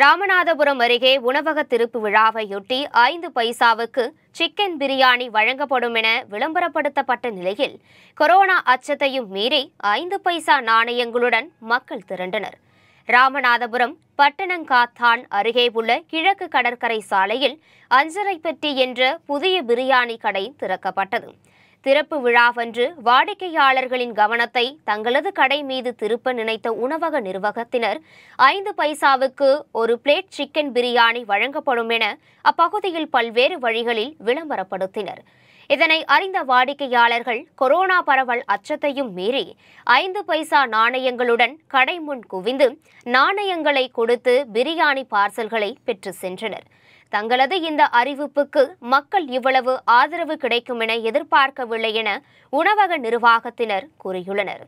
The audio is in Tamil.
ராமநாதபுரம் அருகே உணவக திருப்பு விழாவையொட்டி ஐந்து பைசாவுக்கு சிக்கன் பிரியாணி வழங்கப்படும் என விளம்பரப்படுத்தப்பட்ட நிலையில் கொரோனா அச்சத்தையும் மீறி ஐந்து பைசா நாணயங்களுடன் மக்கள் திரண்டனர் ராமநாதபுரம் பட்டணங்காத்தான் அருகே உள்ள கிழக்கு கடற்கரை சாலையில் அஞ்சரைப்பட்டி என்ற புதிய பிரியாணி கடை திறக்கப்பட்டது திறப்பு விழாவன்று வாடிக்கையாளர்களின் கவனத்தை தங்களது கடை மீது திருப்ப நினைத்த உணவக நிர்வாகத்தினர் ஐந்து பைசாவுக்கு ஒரு பிளேட் சிக்கன் பிரியாணி வழங்கப்படும் என அப்பகுதியில் பல்வேறு வழிகளில் விளம்பரப்படுத்தினர் இதனை அறிந்த வாடிக்கையாளர்கள் கொரோனா பரவல் அச்சத்தையும் மீறி ஐந்து பைசா நாணயங்களுடன் கடை முன் குவிந்து நாணயங்களை கொடுத்து பிரியாணி பார்சல்களை பெற்று சென்றனர் தங்களது இந்த அறிவிப்புக்கு மக்கள் இவ்வளவு ஆதரவு கிடைக்கும் என எதிர்பார்க்கவில்லை என உணவக நிர்வாகத்தினர் கூறியுள்ளனர்